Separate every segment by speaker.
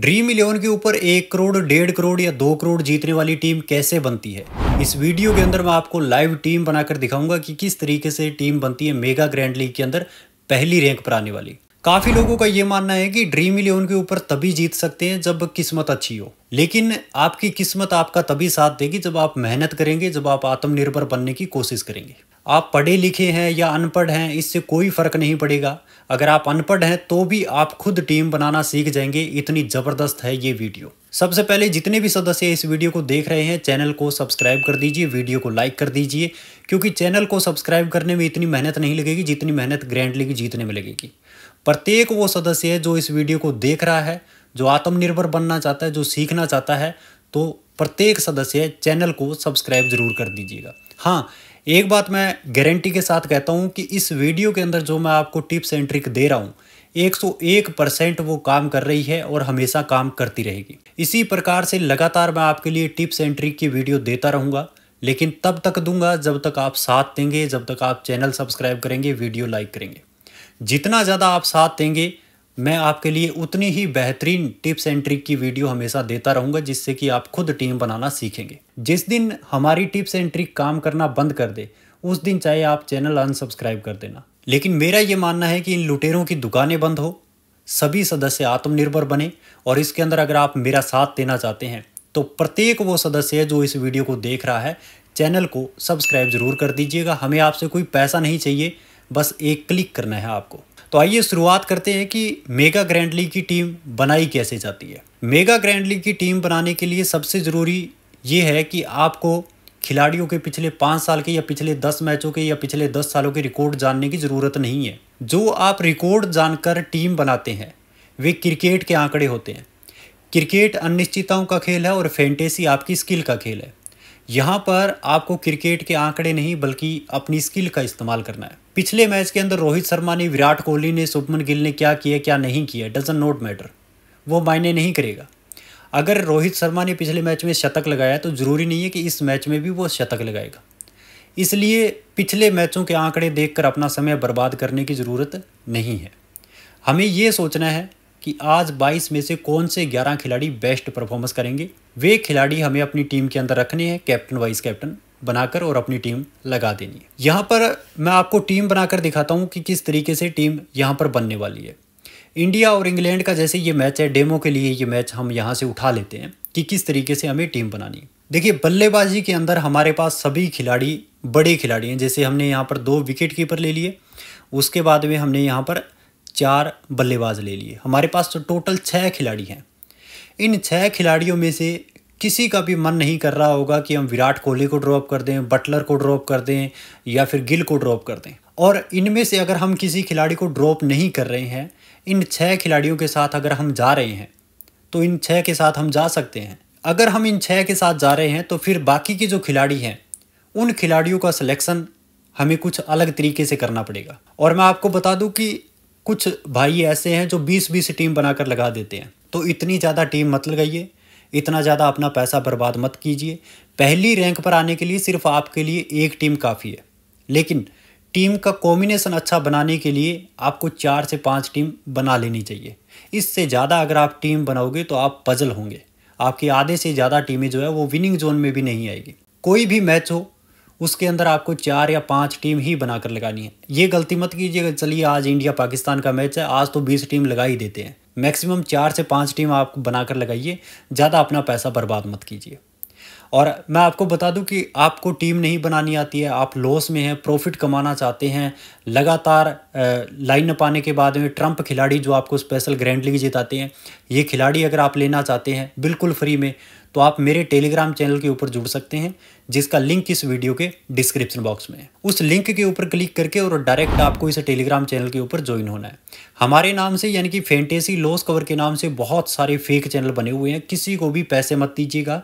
Speaker 1: dream eleven के ऊपर एक करोड़ डेढ़ करोड़ या दो करोड़ जीतने वाली टीम कैसे बनती है इस वीडियो के अंदर मैं आपको लाइव टीम बनाकर दिखाऊंगा कि किस तरीके से टीम बनती है मेगा ग्रैंड लीग के अंदर पहली रैंक पर आने वाली काफी लोगों का ये मानना है कि ड्रीम इलेवन के ऊपर तभी जीत सकते हैं जब किस्मत अच्छी हो लेकिन आपकी किस्मत आपका तभी साथ देगी जब आप मेहनत करेंगे जब आप आत्मनिर्भर बनने की कोशिश करेंगे आप पढ़े लिखे हैं या अनपढ़ हैं इससे कोई फर्क नहीं पड़ेगा अगर आप अनपढ़ हैं तो भी आप खुद टीम बनाना सीख जाएंगे इतनी ज़बरदस्त है ये वीडियो सबसे पहले जितने भी सदस्य इस वीडियो को देख रहे हैं चैनल को सब्सक्राइब कर दीजिए वीडियो को लाइक कर दीजिए क्योंकि चैनल को सब्सक्राइब करने में इतनी मेहनत नहीं लगेगी जितनी मेहनत ग्रैंड लीग जीतने में लगेगी प्रत्येक वो सदस्य है जो इस वीडियो को देख रहा है जो आत्मनिर्भर बनना चाहता है जो सीखना चाहता है तो प्रत्येक सदस्य चैनल को सब्सक्राइब जरूर कर दीजिएगा हाँ एक बात मैं गारंटी के साथ कहता हूँ कि इस वीडियो के अंदर जो मैं आपको टिप्स एंड ट्रिक दे रहा हूँ 101 परसेंट वो काम कर रही है और हमेशा काम करती रहेगी इसी प्रकार से लगातार मैं आपके लिए टिप्स एंड ट्रिक की वीडियो देता रहूँगा लेकिन तब तक दूंगा जब तक आप साथ देंगे जब तक आप चैनल सब्सक्राइब करेंगे वीडियो लाइक करेंगे जितना ज़्यादा आप साथ देंगे मैं आपके लिए उतनी ही बेहतरीन टिप्स एंड ट्रिक की वीडियो हमेशा देता रहूंगा जिससे कि आप खुद टीम बनाना सीखेंगे जिस दिन हमारी टिप्स एंड ट्रिक काम करना बंद कर दे उस दिन चाहे आप चैनल अनसब्सक्राइब कर देना लेकिन मेरा ये मानना है कि इन लुटेरों की दुकानें बंद हो सभी सदस्य आत्मनिर्भर बने और इसके अंदर अगर आप मेरा साथ देना चाहते हैं तो प्रत्येक वो सदस्य जो इस वीडियो को देख रहा है चैनल को सब्सक्राइब जरूर कर दीजिएगा हमें आपसे कोई पैसा नहीं चाहिए बस एक क्लिक करना है आपको तो आइए शुरुआत करते हैं कि मेगा ग्रैंड लीग की टीम बनाई कैसे जाती है मेगा ग्रैंड लीग की टीम बनाने के लिए सबसे ज़रूरी ये है कि आपको खिलाड़ियों के पिछले पाँच साल के या पिछले दस मैचों के या पिछले दस सालों के रिकॉर्ड जानने की ज़रूरत नहीं है जो आप रिकॉर्ड जानकर टीम बनाते हैं वे क्रिकेट के आंकड़े होते हैं क्रिकेट अनिश्चितताओं का खेल है और फैंटेसी आपकी स्किल का खेल है यहाँ पर आपको क्रिकेट के आंकड़े नहीं बल्कि अपनी स्किल का इस्तेमाल करना है पिछले मैच के अंदर रोहित शर्मा ने विराट कोहली ने शुभमन गिल ने क्या किया क्या नहीं किया डजन नॉट मैटर वो मायने नहीं करेगा अगर रोहित शर्मा ने पिछले मैच में शतक लगाया तो ज़रूरी नहीं है कि इस मैच में भी वो शतक लगाएगा इसलिए पिछले मैचों के आंकड़े देखकर अपना समय बर्बाद करने की ज़रूरत नहीं है हमें ये सोचना है कि आज 22 में से कौन से 11 खिलाड़ी बेस्ट परफॉर्मेंस करेंगे वे खिलाड़ी हमें अपनी टीम के अंदर रखने हैं कैप्टन वाइस कैप्टन बनाकर और अपनी टीम लगा देनी है यहाँ पर मैं आपको टीम बनाकर दिखाता हूँ कि किस तरीके से टीम यहाँ पर बनने वाली है इंडिया और इंग्लैंड का जैसे ये मैच है डेमो के लिए ये मैच हम यहाँ से उठा लेते हैं कि किस तरीके से हमें टीम बनानी है देखिए बल्लेबाजी के अंदर हमारे पास सभी खिलाड़ी बड़े खिलाड़ी हैं जैसे हमने यहाँ पर दो विकेट कीपर ले लिए उसके बाद में हमने यहाँ पर चार बल्लेबाज ले लिए हमारे पास तो टोटल छः खिलाड़ी हैं इन छः खिलाड़ियों में से किसी का भी मन नहीं कर रहा होगा कि हम विराट कोहली को ड्रॉप कर दें बटलर को ड्रॉप कर दें या फिर गिल को ड्रॉप कर दें और इनमें से अगर हम किसी खिलाड़ी को ड्रॉप नहीं कर रहे हैं इन छः खिलाड़ियों के साथ अगर हम जा रहे हैं तो इन छः के साथ हम जा सकते हैं अगर हम इन छः के साथ जा रहे हैं तो फिर बाकी के जो खिलाड़ी हैं उन खिलाड़ियों का सिलेक्शन हमें कुछ अलग तरीके से करना पड़ेगा और मैं आपको बता दूं कि कुछ भाई ऐसे हैं जो 20-20 टीम बनाकर लगा देते हैं तो इतनी ज़्यादा टीम मत लगाइए इतना ज़्यादा अपना पैसा बर्बाद मत कीजिए पहली रैंक पर आने के लिए सिर्फ आपके लिए एक टीम काफ़ी है लेकिन टीम का कॉम्बिनेशन अच्छा बनाने के लिए आपको चार से पाँच टीम बना लेनी चाहिए इससे ज़्यादा अगर आप टीम बनाओगे तो आप पजल होंगे आपकी आधे से ज़्यादा टीमें जो है वो विनिंग जोन में भी नहीं आएगी कोई भी मैच हो उसके अंदर आपको चार या पाँच टीम ही बनाकर लगानी है ये गलती मत कीजिएगा चलिए आज इंडिया पाकिस्तान का मैच है आज तो बीस टीम लगा ही देते हैं मैक्सिमम चार से पाँच टीम आप बनाकर लगाइए ज़्यादा अपना पैसा बर्बाद मत कीजिए और मैं आपको बता दूं कि आपको टीम नहीं बनानी आती है आप लॉस में हैं प्रॉफिट कमाना चाहते हैं लगातार लाइन पाने के बाद में ट्रंप खिलाड़ी जो आपको स्पेशल ग्रैंड लीग जिताते हैं ये खिलाड़ी अगर आप लेना चाहते हैं बिल्कुल फ्री में तो आप मेरे टेलीग्राम चैनल के ऊपर जुड़ सकते हैं जिसका लिंक इस वीडियो के डिस्क्रिप्शन बॉक्स में है उस लिंक के ऊपर क्लिक करके और डायरेक्ट आपको इस टेलीग्राम चैनल के ऊपर ज्वाइन होना है हमारे नाम से यानी कि फैंटेसी लॉस कवर के नाम से बहुत सारे फेक चैनल बने हुए हैं किसी को भी पैसे मत दीजिएगा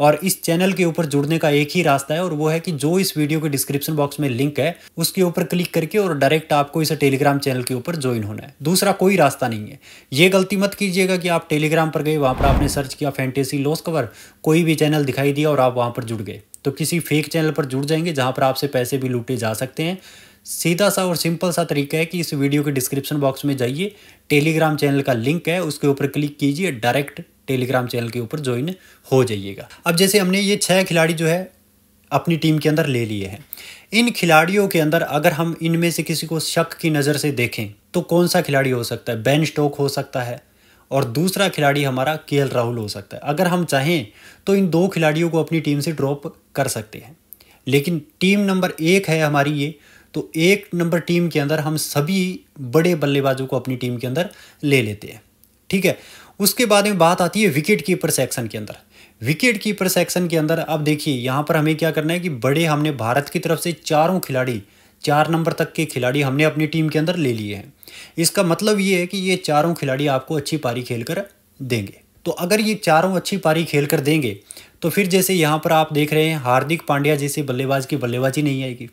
Speaker 1: और इस चैनल के ऊपर जुड़ने का एक ही रास्ता है और वो है कि जो इस वीडियो के डिस्क्रिप्शन बॉक्स में लिंक है उसके ऊपर क्लिक करके और डायरेक्ट आपको इस टेलीग्राम चैनल के ऊपर ज्वाइन होना है दूसरा कोई रास्ता नहीं है ये गलती मत कीजिएगा कि आप टेलीग्राम पर गए वहाँ पर आपने सर्च किया फैंटेसी लॉस कवर कोई भी चैनल दिखाई दिया और आप वहाँ पर जुड़ गए तो किसी फेक चैनल पर जुड़ जाएंगे जहाँ पर आपसे पैसे भी लूटे जा सकते हैं सीधा सा और सिंपल सा तरीका है कि इस वीडियो के डिस्क्रिप्शन बॉक्स में जाइए टेलीग्राम चैनल का लिंक है उसके ऊपर क्लिक कीजिए डायरेक्ट टेलीग्राम चैनल के ऊपर ज्वाइन हो जाइएगा अब जैसे हमने ये छः खिलाड़ी जो है अपनी टीम के अंदर ले लिए हैं इन खिलाड़ियों के अंदर अगर हम इनमें से किसी को शक की नज़र से देखें तो कौन सा खिलाड़ी हो सकता है बेन स्टोक हो सकता है और दूसरा खिलाड़ी हमारा के राहुल हो सकता है अगर हम चाहें तो इन दो खिलाड़ियों को अपनी टीम से ड्रॉप कर सकते हैं लेकिन टीम नंबर एक है हमारी ये तो एक नंबर टीम के अंदर हम सभी बड़े बल्लेबाजों को अपनी टीम के अंदर ले लेते हैं ठीक है उसके बाद में बात आती है विकेट कीपर सेक्शन के अंदर विकेट कीपर सेक्शन के अंदर अब देखिए यहाँ पर हमें क्या करना है कि बड़े हमने भारत की तरफ से चारों खिलाड़ी चार नंबर तक के खिलाड़ी हमने अपनी टीम के अंदर ले लिए हैं इसका मतलब ये है कि ये चारों खिलाड़ी आपको अच्छी पारी खेल कर देंगे तो अगर ये चारों अच्छी पारी खेल कर देंगे तो फिर जैसे यहाँ पर आप देख रहे हैं हार्दिक पांड्या जैसे बल्लेबाज की बल्लेबाजी नहीं आएगी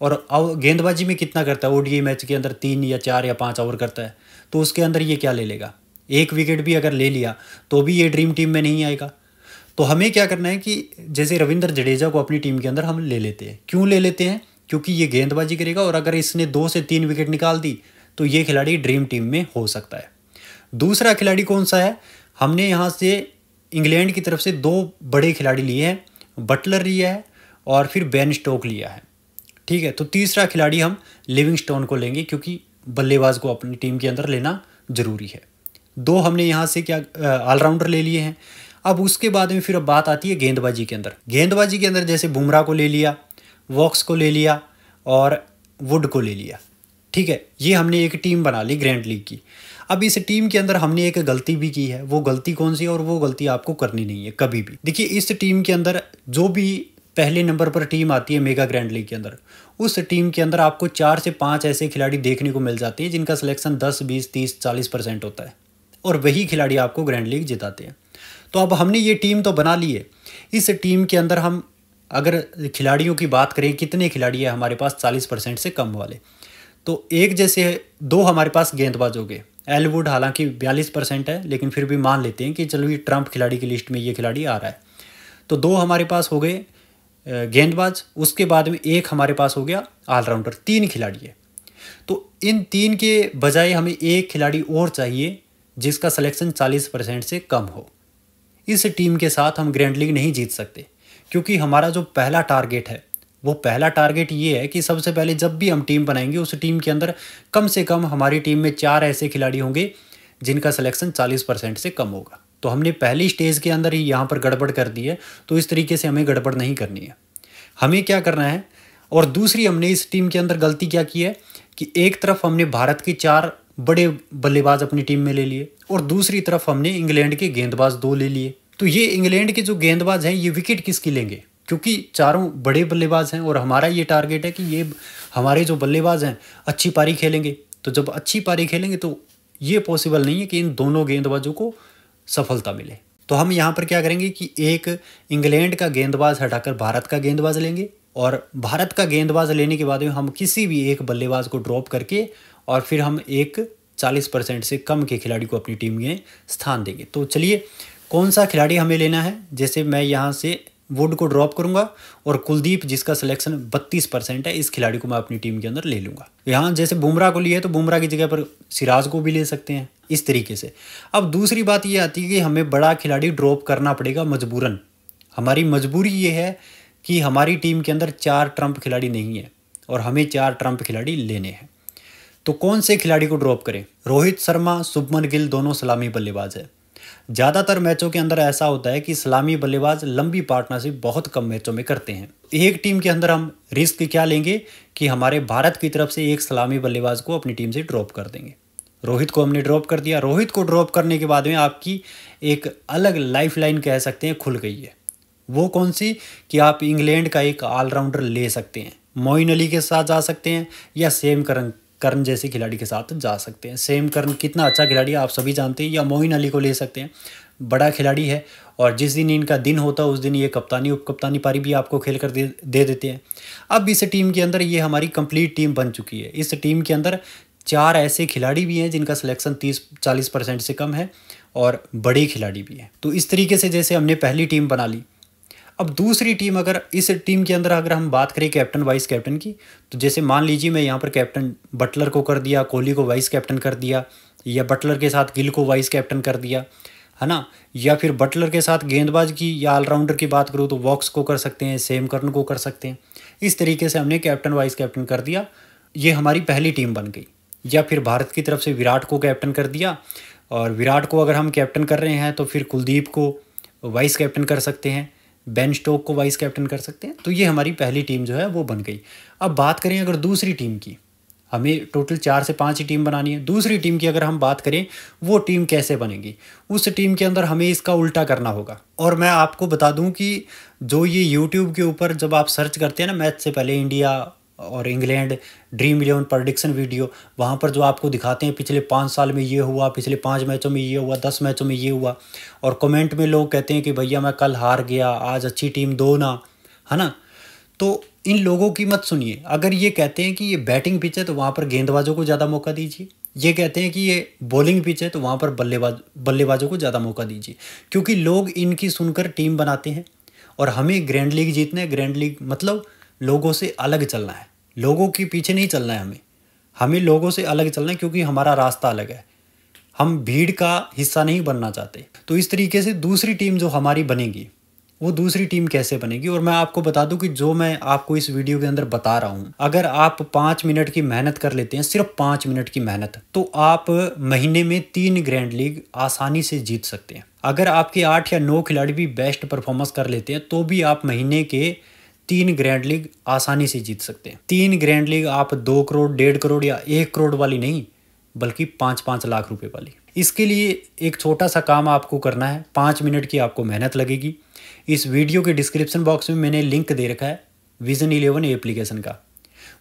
Speaker 1: और गेंदबाजी में कितना करता है ओडीए मैच के अंदर तीन या चार या पाँच ओवर करता है तो उसके अंदर ये क्या ले लेगा एक विकेट भी अगर ले लिया तो भी ये ड्रीम टीम में नहीं आएगा तो हमें क्या करना है कि जैसे रविंद्र जडेजा को अपनी टीम के अंदर हम ले लेते हैं क्यों ले लेते हैं क्योंकि ये गेंदबाजी करेगा और अगर इसने दो से तीन विकेट निकाल दी तो ये खिलाड़ी ड्रीम टीम में हो सकता है दूसरा खिलाड़ी कौन सा है हमने यहाँ से इंग्लैंड की तरफ से दो बड़े खिलाड़ी लिए हैं बटलर लिया है और फिर बेन स्टोक लिया है ठीक है तो तीसरा खिलाड़ी हम लिविंग स्टोन को लेंगे क्योंकि बल्लेबाज को अपनी टीम के अंदर लेना ज़रूरी है दो हमने यहाँ से क्या ऑलराउंडर ले लिए हैं अब उसके बाद में फिर अब बात आती है गेंदबाजी के अंदर गेंदबाजी के अंदर जैसे बुमराह को ले लिया वॉक्स को ले लिया और वुड को ले लिया ठीक है ये हमने एक टीम बना ली ग्रैंड लीग की अब इस टीम के अंदर हमने एक गलती भी की है वो गलती कौन सी है और वो गलती आपको करनी नहीं है कभी भी देखिए इस टीम के अंदर जो भी पहले नंबर पर टीम आती है मेगा ग्रैंड लीग के अंदर उस टीम के अंदर आपको चार से पाँच ऐसे खिलाड़ी देखने को मिल जाते हैं जिनका सिलेक्शन दस बीस तीस चालीस परसेंट होता है और वही खिलाड़ी आपको ग्रैंड लीग जिताते हैं तो अब हमने ये टीम तो बना ली है इस टीम के अंदर हम अगर खिलाड़ियों की बात करें कितने खिलाड़ी है हमारे पास चालीस परसेंट से कम वाले तो एक जैसे दो हमारे पास गेंदबाज हो गए एलवुड हालांकि बयालीस परसेंट है लेकिन फिर भी मान लेते हैं कि चलो ये ट्रंप खिलाड़ी की लिस्ट में ये खिलाड़ी आ रहा है तो दो हमारे पास हो गए गेंदबाज उसके बाद में एक हमारे पास हो गया ऑलराउंडर तीन खिलाड़ी है तो इन तीन के बजाय हमें एक खिलाड़ी और चाहिए जिसका सिलेक्शन 40 परसेंट से कम हो इस टीम के साथ हम ग्रैंड लीग नहीं जीत सकते क्योंकि हमारा जो पहला टारगेट है वो पहला टारगेट ये है कि सबसे पहले जब भी हम टीम बनाएंगे उस टीम के अंदर कम से कम हमारी टीम में चार ऐसे खिलाड़ी होंगे जिनका सिलेक्शन 40 परसेंट से कम होगा तो हमने पहली स्टेज के अंदर ही यहाँ पर गड़बड़ कर दी है तो इस तरीके से हमें गड़बड़ नहीं करनी है हमें क्या करना है और दूसरी हमने इस टीम के अंदर गलती क्या की है कि एक तरफ हमने भारत की चार बड़े बल्लेबाज अपनी टीम में ले लिए और दूसरी तरफ हमने इंग्लैंड के गेंदबाज दो ले लिए तो ये इंग्लैंड के जो गेंदबाज हैं ये विकेट किसकी लेंगे क्योंकि चारों बड़े बल्लेबाज हैं और हमारा ये टारगेट है कि ये हमारे जो बल्लेबाज हैं अच्छी पारी खेलेंगे तो जब अच्छी पारी खेलेंगे तो ये पॉसिबल नहीं है कि इन दोनों गेंदबाजों को सफलता मिले तो हम यहाँ पर क्या करेंगे कि एक इंग्लैंड का गेंदबाज हटाकर भारत का गेंदबाज लेंगे और भारत का गेंदबाज लेने के बाद में हम किसी भी एक बल्लेबाज को ड्रॉप करके और फिर हम एक चालीस परसेंट से कम के खिलाड़ी को अपनी टीम में स्थान देंगे तो चलिए कौन सा खिलाड़ी हमें लेना है जैसे मैं यहाँ से वुड को ड्रॉप करूंगा और कुलदीप जिसका सिलेक्शन 32 परसेंट है इस खिलाड़ी को मैं अपनी टीम के अंदर ले लूंगा यहाँ जैसे बुमराह को लिए तो बुमराह की जगह पर सिराज को भी ले सकते हैं इस तरीके से अब दूसरी बात ये आती है कि हमें बड़ा खिलाड़ी ड्रॉप करना पड़ेगा मजबूरन हमारी मजबूरी ये है कि हमारी टीम के अंदर चार ट्रम्प खिलाड़ी नहीं है और हमें चार ट्रम्प खिलाड़ी लेने हैं तो कौन से खिलाड़ी को ड्रॉप करें रोहित शर्मा शुभमन गिल दोनों सलामी बल्लेबाज है ज़्यादातर मैचों के अंदर ऐसा होता है कि सलामी बल्लेबाज लंबी पार्टनरशिप बहुत कम मैचों में करते हैं एक टीम के अंदर हम रिस्क क्या लेंगे कि हमारे भारत की तरफ से एक सलामी बल्लेबाज को अपनी टीम से ड्रॉप कर देंगे रोहित को हमने ड्रॉप कर दिया रोहित को ड्रॉप करने के बाद में आपकी एक अलग लाइफ लाइन कह सकते हैं खुल गई है वो कौन सी कि आप इंग्लैंड का एक ऑलराउंडर ले सकते हैं मोइन अली के साथ जा सकते हैं या सेम करंग कर्ण जैसे खिलाड़ी के साथ जा सकते हैं सेम कर्ण कितना अच्छा खिलाड़ी आप सभी जानते हैं या मोइन अली को ले सकते हैं बड़ा खिलाड़ी है और जिस दिन इनका दिन होता है उस दिन ये कप्तानी उप कप्तानी पारी भी आपको खेल कर दे दे देते हैं अब इस टीम के अंदर ये हमारी कंप्लीट टीम बन चुकी है इस टीम के अंदर चार ऐसे खिलाड़ी भी हैं जिनका सिलेक्शन तीस चालीस परसेंट से कम है और बड़े खिलाड़ी भी हैं तो इस तरीके से जैसे हमने पहली टीम बना ली अब दूसरी टीम अगर इस टीम के अंदर अगर हम बात करें कैप्टन वाइस कैप्टन की तो जैसे मान लीजिए मैं यहाँ पर कैप्टन बटलर को कर दिया कोहली को वाइस कैप्टन कर दिया या बटलर के साथ गिल को वाइस कैप्टन कर दिया है ना या फिर बटलर के साथ गेंदबाज की या ऑलराउंडर की बात करूँ तो वॉक्स को कर सकते हैं सेम करन को कर सकते हैं इस तरीके से हमने कैप्टन वाइस कैप्टन कर दिया ये हमारी पहली टीम बन गई या फिर भारत की तरफ से विराट को कैप्टन कर दिया और विराट को अगर हम कैप्टन कर रहे हैं तो फिर कुलदीप को वाइस कैप्टन कर सकते हैं बेन स्टोक को वाइस कैप्टन कर सकते हैं तो ये हमारी पहली टीम जो है वो बन गई अब बात करें अगर दूसरी टीम की हमें टोटल चार से पाँच ही टीम बनानी है दूसरी टीम की अगर हम बात करें वो टीम कैसे बनेगी उस टीम के अंदर हमें इसका उल्टा करना होगा और मैं आपको बता दूं कि जो ये यूट्यूब के ऊपर जब आप सर्च करते हैं ना मैच से पहले इंडिया और England Dream Eleven prediction video वहाँ पर जो आपको दिखाते हैं पिछले पाँच साल में ये हुआ पिछले पाँच मैचों में ये हुआ दस मैचों में ये हुआ और कमेंट में लोग कहते हैं कि भैया मैं कल हार गया आज अच्छी टीम दो ना है ना तो इन लोगों की मत सुनिए अगर ये कहते हैं कि ये बैटिंग पिच है तो वहाँ पर गेंदबाजों को ज़्यादा मौका दीजिए ये कहते हैं कि ये बॉलिंग पिच है तो वहाँ पर बल्लेबाज बल्लेबाजों को ज़्यादा मौका दीजिए क्योंकि लोग इनकी सुनकर टीम बनाते हैं और हमें ग्रैंड लीग जीतना है ग्रैंड लीग मतलब लोगों से अलग चलना है लोगों के पीछे नहीं चलना है हमें हमें लोगों से अलग चलना है क्योंकि हमारा रास्ता अलग है हम भीड़ का हिस्सा नहीं बनना चाहते तो इस तरीके से दूसरी टीम जो हमारी बनेगी वो दूसरी टीम कैसे बनेगी और मैं आपको बता दूं कि जो मैं आपको इस वीडियो के अंदर बता रहा हूं अगर आप पाँच मिनट की मेहनत कर लेते हैं सिर्फ पाँच मिनट की मेहनत तो आप महीने में तीन ग्रैंड लीग आसानी से जीत सकते हैं अगर आपके आठ या नौ खिलाड़ी भी बेस्ट परफॉर्मेंस कर लेते हैं तो भी आप महीने के तीन ग्रैंड लीग आसानी से जीत सकते हैं तीन ग्रैंड लीग आप दो करोड़ डेढ़ करोड़ या एक करोड़ वाली नहीं बल्कि पाँच पाँच लाख रुपए वाली इसके लिए एक छोटा सा काम आपको करना है पाँच मिनट की आपको मेहनत लगेगी इस वीडियो के डिस्क्रिप्शन बॉक्स में मैंने लिंक दे रखा है विजन इलेवन एप्लीकेशन का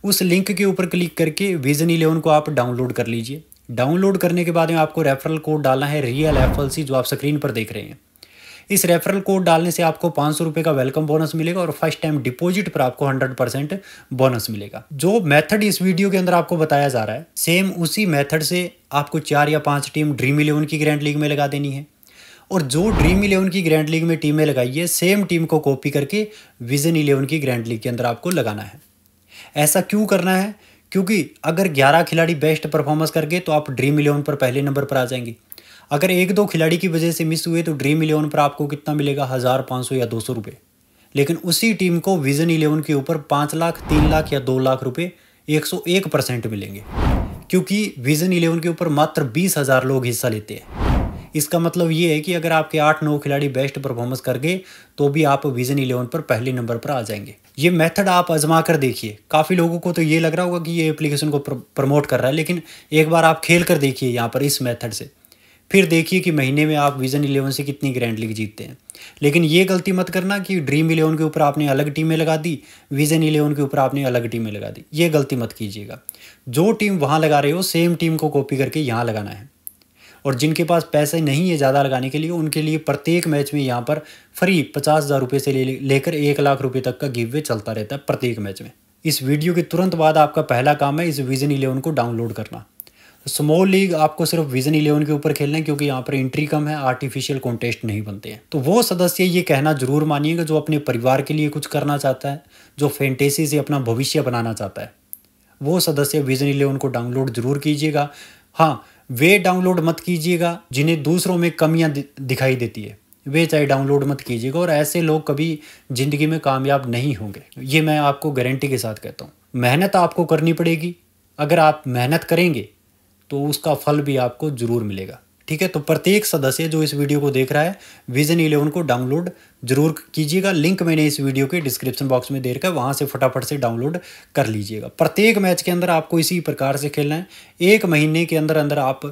Speaker 1: उस लिंक के ऊपर क्लिक करके विजन इलेवन को आप डाउनलोड कर लीजिए डाउनलोड करने के बाद में आपको रेफरल कोड डालना है रियल एफ जो आप स्क्रीन पर देख रहे हैं इस रेफरल कोड डालने से आपको पाँच सौ रुपए का वेलकम बोनस मिलेगा और फर्स्ट टाइम डिपॉजिट पर आपको हंड्रेड परसेंट बोनस मिलेगा जो मेथड इस वीडियो के अंदर आपको बताया जा रहा है सेम उसी मेथड से आपको चार या पाँच टीम ड्रीम इलेवन की ग्रैंड लीग में लगा देनी है और जो ड्रीम इलेवन की ग्रैंड लीग में टीमें लगाई है सेम टीम को कॉपी करके विजन इलेवन की ग्रैंड लीग के अंदर आपको लगाना है ऐसा क्यों करना है क्योंकि अगर 11 खिलाड़ी बेस्ट परफॉर्मेंस करके तो आप ड्रीम इलेवन पर पहले नंबर पर आ जाएंगे अगर एक दो खिलाड़ी की वजह से मिस हुए तो ड्रीम इलेवन पर आपको कितना मिलेगा हज़ार पाँच सौ या दो सौ रुपये लेकिन उसी टीम को विजन इलेवन के ऊपर पाँच लाख तीन लाख या दो लाख रुपये एक सौ एक परसेंट मिलेंगे क्योंकि विजन इलेवन के ऊपर मात्र बीस हज़ार लोग हिस्सा लेते हैं इसका मतलब ये है कि अगर आपके आठ नौ खिलाड़ी बेस्ट परफॉर्मेंस कर गए तो भी आप विजन इलेवन पर पहले नंबर पर आ जाएंगे ये मेथड आप आजमा कर देखिए काफ़ी लोगों को तो ये लग रहा होगा कि ये एप्लीकेशन को प्रमोट कर रहा है लेकिन एक बार आप खेल कर देखिए यहाँ पर इस मेथड से फिर देखिए कि महीने में आप विजन इलेवन से कितनी ग्रैंड लीग जीतते हैं लेकिन ये गलती मत करना कि ड्रीम इलेवन के ऊपर आपने अलग टीमें लगा दी विजन इलेवन के ऊपर आपने अलग टीमें लगा दी ये गलती मत कीजिएगा जो टीम वहाँ लगा रहे हो सेम टीम को कॉपी करके यहाँ लगाना है और जिनके पास पैसे नहीं है ज़्यादा लगाने के लिए उनके लिए प्रत्येक मैच में यहाँ पर फ्री पचास हज़ार रुपये से लेकर एक लाख रुपये तक का गिव वे चलता रहता है प्रत्येक मैच में इस वीडियो के तुरंत बाद आपका पहला काम है इस विजन इलेवन को डाउनलोड करना स्मॉल लीग आपको सिर्फ विजन इलेवन के ऊपर खेलना है क्योंकि यहाँ पर एंट्री कम है आर्टिफिशियल कॉन्टेस्ट नहीं बनते हैं तो वो सदस्य ये कहना जरूर मानिएगा जो अपने परिवार के लिए कुछ करना चाहता है जो फेंटेसी से अपना भविष्य बनाना चाहता है वो सदस्य विजन इलेवन को डाउनलोड जरूर कीजिएगा हाँ वे डाउनलोड मत कीजिएगा जिन्हें दूसरों में कमियाँ दिखाई देती है वे चाहे डाउनलोड मत कीजिएगा और ऐसे लोग कभी ज़िंदगी में कामयाब नहीं होंगे ये मैं आपको गारंटी के साथ कहता हूँ मेहनत आपको करनी पड़ेगी अगर आप मेहनत करेंगे तो उसका फल भी आपको ज़रूर मिलेगा ठीक है तो प्रत्येक सदस्य जो इस वीडियो को देख रहा है विजन इलेवन को डाउनलोड जरूर कीजिएगा लिंक मैंने इस वीडियो के डिस्क्रिप्शन बॉक्स में दे रखा है वहाँ से फटाफट से डाउनलोड कर लीजिएगा प्रत्येक मैच के अंदर आपको इसी प्रकार से खेलना है एक महीने के अंदर अंदर आप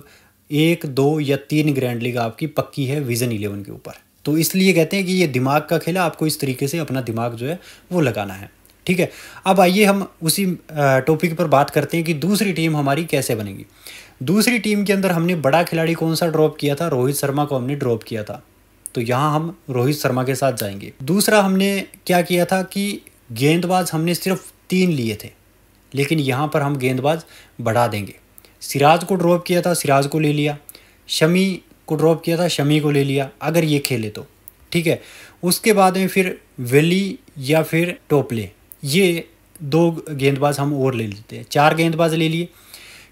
Speaker 1: एक दो या तीन ग्रैंड लीग आपकी पक्की है विजन इलेवन के ऊपर तो इसलिए कहते हैं कि ये दिमाग का खेल आपको इस तरीके से अपना दिमाग जो है वो लगाना है ठीक है अब आइए हम उसी टॉपिक पर बात करते हैं कि दूसरी टीम हमारी कैसे बनेगी दूसरी टीम के अंदर हमने बड़ा खिलाड़ी कौन सा ड्रॉप किया था रोहित शर्मा को हमने ड्रॉप किया था तो यहाँ हम रोहित शर्मा के साथ जाएंगे दूसरा हमने क्या किया था कि गेंदबाज हमने सिर्फ तीन लिए थे लेकिन यहाँ पर हम गेंदबाज बढ़ा देंगे सिराज को ड्रॉप किया था सिराज को ले लिया शमी को ड्रॉप किया था शमी को ले लिया अगर ये खेले तो ठीक है उसके बाद में फिर वेली या फिर टोपले ये दो गेंदबाज हम और ले लेते हैं चार गेंदबाज ले लिए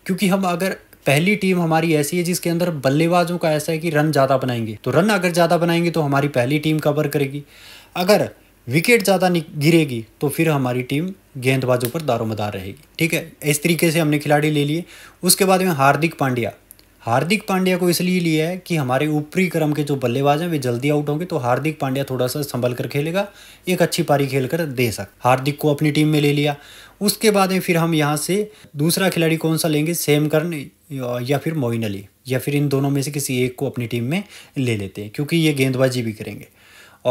Speaker 1: क्योंकि हम अगर पहली टीम हमारी ऐसी है जिसके अंदर बल्लेबाजों का ऐसा है कि रन ज़्यादा बनाएंगे तो रन अगर ज़्यादा बनाएंगे तो हमारी पहली टीम कवर करेगी अगर विकेट ज़्यादा गिरेगी तो फिर हमारी टीम गेंदबाजों पर दारोमदार रहेगी ठीक है इस तरीके से हमने खिलाड़ी ले लिए उसके बाद में हार्दिक पांड्या हार्दिक पांड्या को इसलिए लिया है कि हमारे ऊपरी क्रम के जो बल्लेबाज हैं वे जल्दी आउट होंगे तो हार्दिक पांड्या थोड़ा सा संभल कर खेलेगा एक अच्छी पारी खेल कर दे सक हार्दिक को अपनी टीम में ले लिया उसके बाद में फिर हम यहाँ से दूसरा खिलाड़ी कौन सा लेंगे सेम सेमकरण या फिर मोइन अली या फिर इन दोनों में से किसी एक को अपनी टीम में ले लेते हैं क्योंकि ये गेंदबाजी भी करेंगे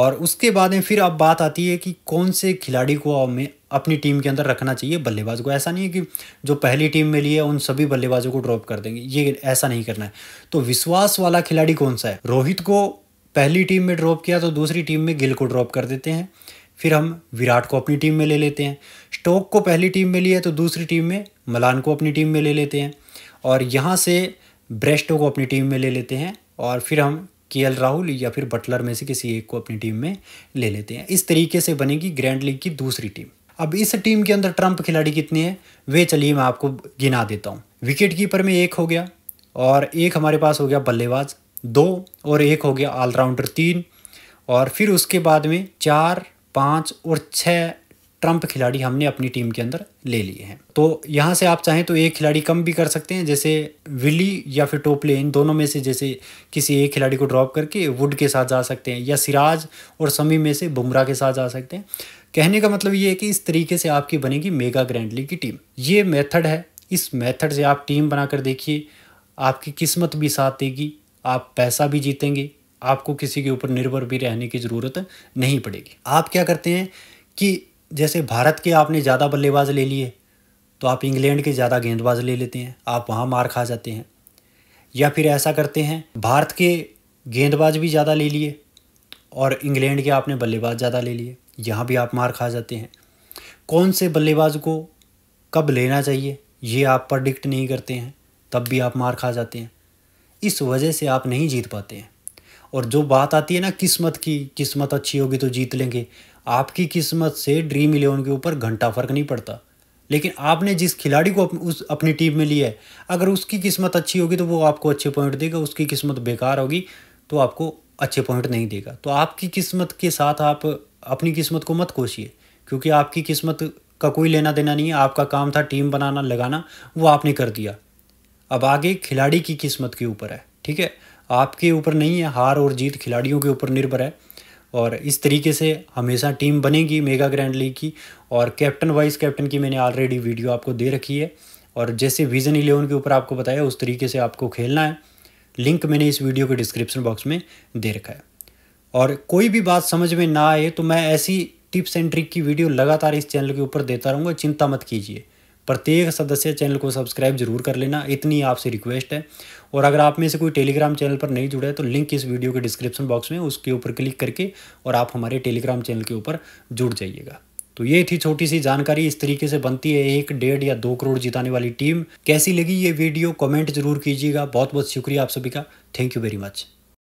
Speaker 1: और उसके बाद में फिर अब बात आती है कि कौन से खिलाड़ी को हमें अपनी टीम के अंदर रखना चाहिए बल्लेबाज को ऐसा नहीं है कि जो पहली टीम में लिए उन सभी बल्लेबाजों को ड्रॉप कर देंगे ये ऐसा नहीं करना है तो विश्वास वाला खिलाड़ी कौन सा है रोहित को पहली टीम में ड्रॉप किया तो दूसरी टीम में गिल को ड्रॉप कर देते हैं फिर हम विराट को अपनी टीम में ले लेते हैं स्टोक को पहली टीम में लिया तो दूसरी टीम में मलान को अपनी टीम में ले लेते हैं और यहाँ से ब्रेस्टो को अपनी टीम में ले लेते हैं और फिर हम के राहुल या फिर बटलर में से किसी एक को अपनी टीम में ले लेते हैं इस तरीके से बनेगी ग्रैंड लीग की दूसरी टीम अब इस टीम के अंदर ट्रंप खिलाड़ी कितने हैं वे चलिए मैं आपको गिना देता हूँ विकेट कीपर में एक हो गया और एक हमारे पास हो गया बल्लेबाज दो और एक हो गया ऑलराउंडर तीन और फिर उसके बाद में चार पाँच और छः ट्रम्प खिलाड़ी हमने अपनी टीम के अंदर ले लिए हैं तो यहाँ से आप चाहें तो एक खिलाड़ी कम भी कर सकते हैं जैसे विली या फिर टोपले इन दोनों में से जैसे किसी एक खिलाड़ी को ड्रॉप करके वुड के साथ जा सकते हैं या सिराज और समी में से बुमराह के साथ जा सकते हैं कहने का मतलब ये है कि इस तरीके से आपकी बनेगी मेगा ग्रैंड लीग की टीम ये मेथड है इस मेथड से आप टीम बनाकर देखिए आपकी किस्मत भी साथ देगी आप पैसा भी जीतेंगे आपको किसी के ऊपर निर्भर भी रहने की ज़रूरत नहीं पड़ेगी आप क्या करते हैं कि जैसे भारत के आपने ज़्यादा बल्लेबाज ले लिए तो आप इंग्लैंड के ज़्यादा गेंदबाज ले लेते हैं आप वहाँ मार खा जाते हैं या फिर ऐसा करते हैं भारत के गेंदबाज भी ज़्यादा ले लिए और इंग्लैंड के आपने बल्लेबाज ज़्यादा ले लिए यहाँ भी आप मार खा जाते हैं कौन से बल्लेबाज को कब लेना चाहिए ये आप प्रडिक्ट नहीं करते हैं तब भी आप मार खा जाते हैं इस वजह से आप नहीं जीत पाते हैं और जो बात आती है ना किस्मत की किस्मत अच्छी होगी तो जीत लेंगे आपकी किस्मत से ड्रीम इलेवन के ऊपर घंटा फ़र्क नहीं पड़ता लेकिन आपने जिस खिलाड़ी को अप, उस अपनी टीम में लिया है अगर उसकी किस्मत अच्छी होगी तो वो आपको अच्छे पॉइंट देगा उसकी किस्मत बेकार होगी तो आपको अच्छे पॉइंट नहीं देगा तो आपकी किस्मत के साथ आप अपनी किस्मत को मत कोशिए क्योंकि आपकी किस्मत का कोई लेना देना नहीं है आपका काम था टीम बनाना लगाना वो आपने कर दिया अब आगे खिलाड़ी की किस्मत के ऊपर है ठीक है आपके ऊपर नहीं है हार और जीत खिलाड़ियों के ऊपर निर्भर है और इस तरीके से हमेशा टीम बनेगी मेगा ग्रैंड लीग की और कैप्टन वाइस कैप्टन की मैंने ऑलरेडी वीडियो आपको दे रखी है और जैसे विजन इलेवन के ऊपर आपको बताया उस तरीके से आपको खेलना है लिंक मैंने इस वीडियो के डिस्क्रिप्शन बॉक्स में दे रखा है और कोई भी बात समझ में ना आए तो मैं ऐसी टिप्स एंड ट्रिक की वीडियो लगातार इस चैनल के ऊपर देता रहूँगा चिंता मत कीजिए प्रत्येक सदस्य चैनल को सब्सक्राइब जरूर कर लेना इतनी आपसे रिक्वेस्ट है और अगर आप में से कोई टेलीग्राम चैनल पर नहीं जुड़ा है तो लिंक इस वीडियो के डिस्क्रिप्शन बॉक्स में उसके ऊपर क्लिक करके और आप हमारे टेलीग्राम चैनल के ऊपर जुड़ जाइएगा तो ये थी छोटी सी जानकारी इस तरीके से बनती है एक डेढ़ या दो करोड़ जिताने वाली टीम कैसी लगी ये वीडियो कमेंट जरूर कीजिएगा बहुत बहुत शुक्रिया आप सभी का थैंक यू वेरी मच